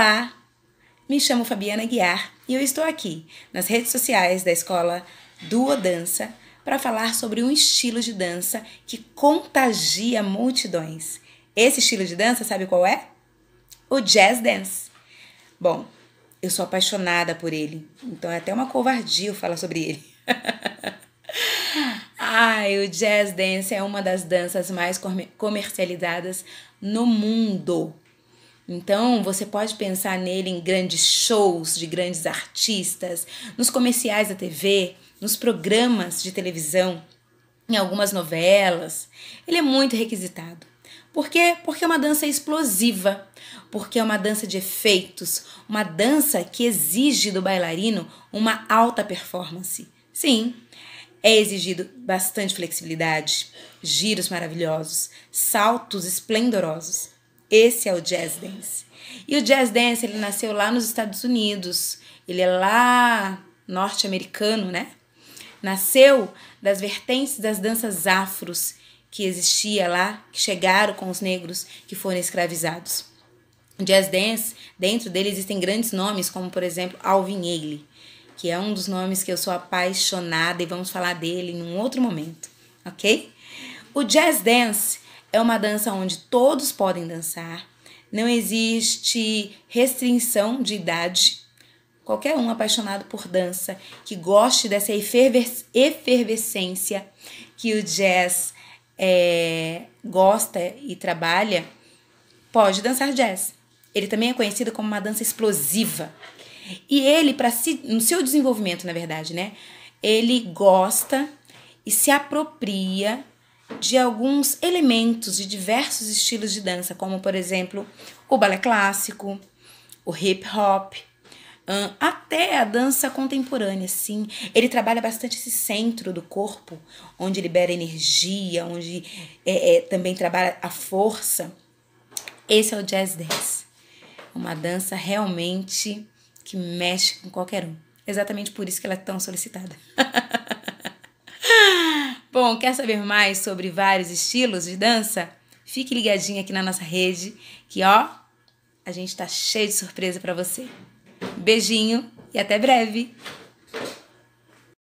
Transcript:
Olá, me chamo Fabiana Guiar e eu estou aqui nas redes sociais da escola Duo Dança para falar sobre um estilo de dança que contagia multidões. Esse estilo de dança, sabe qual é? O jazz dance. Bom, eu sou apaixonada por ele, então é até uma covardia eu falar sobre ele. Ai, o jazz dance é uma das danças mais comercializadas no mundo. Então, você pode pensar nele em grandes shows de grandes artistas, nos comerciais da TV, nos programas de televisão, em algumas novelas. Ele é muito requisitado. Por quê? Porque é uma dança explosiva, porque é uma dança de efeitos, uma dança que exige do bailarino uma alta performance. Sim, é exigido bastante flexibilidade, giros maravilhosos, saltos esplendorosos. Esse é o jazz dance. E o jazz dance, ele nasceu lá nos Estados Unidos. Ele é lá norte-americano, né? Nasceu das vertentes das danças afros que existia lá, que chegaram com os negros que foram escravizados. O jazz dance, dentro dele existem grandes nomes, como por exemplo Alvin Ailey, que é um dos nomes que eu sou apaixonada e vamos falar dele em um outro momento, ok? O jazz dance é uma dança onde todos podem dançar, não existe restrição de idade. Qualquer um apaixonado por dança, que goste dessa efervescência que o jazz é, gosta e trabalha, pode dançar jazz. Ele também é conhecido como uma dança explosiva. E ele, para si, no seu desenvolvimento, na verdade, né? Ele gosta e se apropria de alguns elementos de diversos estilos de dança, como por exemplo o balé clássico, o hip hop, até a dança contemporânea, sim. Ele trabalha bastante esse centro do corpo, onde libera energia, onde é, é, também trabalha a força. Esse é o jazz dance, uma dança realmente que mexe com qualquer um. Exatamente por isso que ela é tão solicitada. Bom, quer saber mais sobre vários estilos de dança? Fique ligadinho aqui na nossa rede, que ó, a gente tá cheio de surpresa para você. Beijinho e até breve.